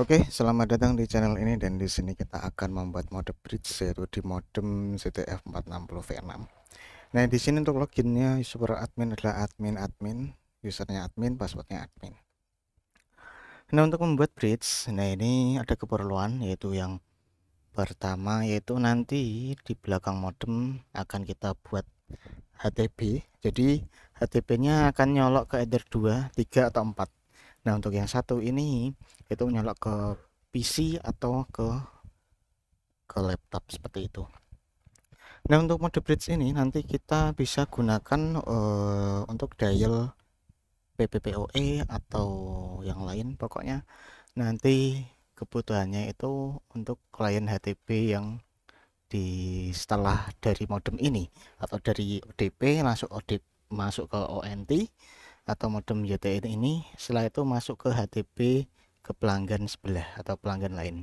Oke, okay, selamat datang di channel ini dan di sini kita akan membuat mode bridge yaitu di modem CTF 460V6. Nah, di sini untuk loginnya user admin adalah admin admin, usernya admin, passwordnya admin. Nah, untuk membuat bridge, nah ini ada keperluan yaitu yang pertama yaitu nanti di belakang modem akan kita buat HTTP. Jadi, http nya akan nyolok ke ether 2, 3 atau 4 Nah untuk yang satu ini itu menyolok ke PC atau ke ke laptop seperti itu. Nah untuk mode bridge ini nanti kita bisa gunakan uh, untuk dial PPPoE atau yang lain pokoknya nanti kebutuhannya itu untuk klien HTTP yang di setelah dari modem ini atau dari ODP masuk ODP masuk ke ONT atau modem YTN ini setelah itu masuk ke HTP ke pelanggan sebelah atau pelanggan lain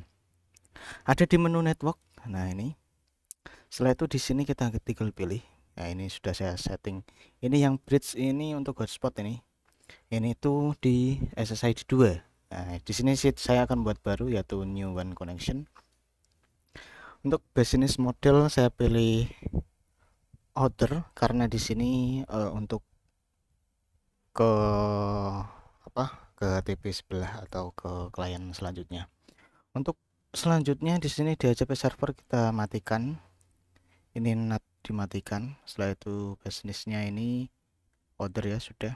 ada di menu network nah ini setelah itu di sini kita tinggal pilih nah ini sudah saya setting ini yang bridge ini untuk hotspot ini ini tuh di SSID 2 nah di sini saya akan buat baru yaitu new one connection untuk business model saya pilih order karena di sini uh, untuk ke apa ke TV sebelah atau ke klien selanjutnya untuk selanjutnya di sini di HP server kita matikan ini NAT dimatikan setelah itu bisnisnya ini order ya sudah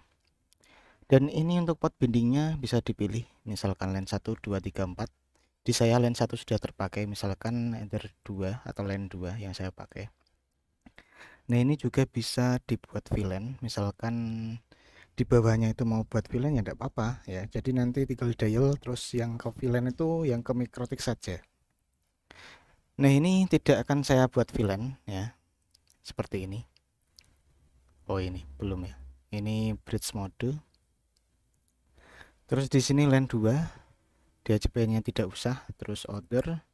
dan ini untuk pot bindingnya bisa dipilih misalkan lens 1 2 3 4 di saya lens 1 sudah terpakai misalkan enter 2 atau lens 2 yang saya pakai nah ini juga bisa dibuat VLAN misalkan di bawahnya itu mau buat VLAN ya tidak apa-apa ya jadi nanti tinggal dial terus yang ke VLAN itu yang ke mikrotik saja nah ini tidak akan saya buat VLAN ya seperti ini oh ini belum ya ini bridge mode terus di sini LAN 2 Dia nya tidak usah terus order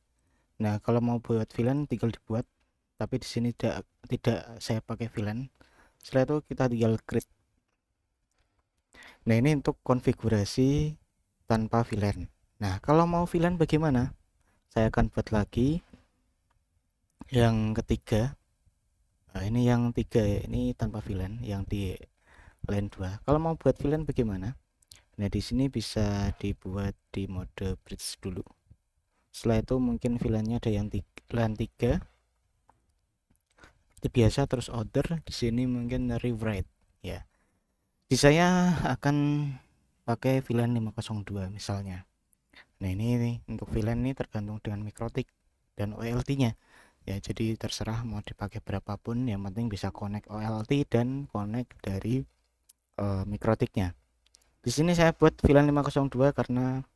nah kalau mau buat VLAN tinggal dibuat tapi di sini tidak tidak saya pakai VLAN setelah itu kita tinggal create Nah ini untuk konfigurasi tanpa VLAN. Nah kalau mau VLAN bagaimana? Saya akan buat lagi yang ketiga. Nah, ini yang tiga ya, ini tanpa VLAN yang di LAN 2. Kalau mau buat VLAN bagaimana? Nah di sini bisa dibuat di mode bridge dulu. Setelah itu mungkin VLAN-nya ada yang tiga, LAN 3 seperti biasa terus order di sini mungkin rewrite ya di saya akan pakai VLAN 502 misalnya nah ini, ini untuk VLAN ini tergantung dengan mikrotik dan OLT nya ya jadi terserah mau dipakai berapapun yang penting bisa connect OLT dan connect dari uh, mikrotiknya di sini saya buat VLAN 502 karena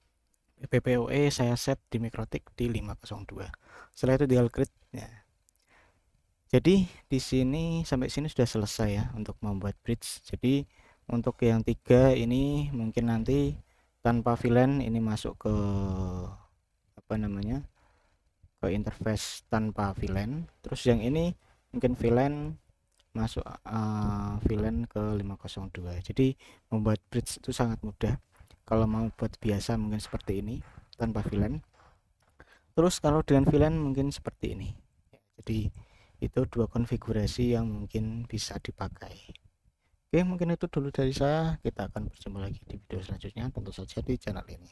PPOE saya set di mikrotik di 502 setelah itu di Algrid ya jadi di sini sampai sini sudah selesai ya untuk membuat bridge jadi untuk yang tiga ini mungkin nanti tanpa VLAN ini masuk ke apa namanya ke interface tanpa VLAN terus yang ini mungkin VLAN masuk uh, eh, VLAN ke 502 jadi membuat bridge itu sangat mudah kalau mau buat biasa mungkin seperti ini tanpa VLAN terus kalau dengan VLAN mungkin seperti ini jadi itu dua konfigurasi yang mungkin bisa dipakai Oke, mungkin itu dulu dari saya. Kita akan berjumpa lagi di video selanjutnya, tentu saja di channel ini.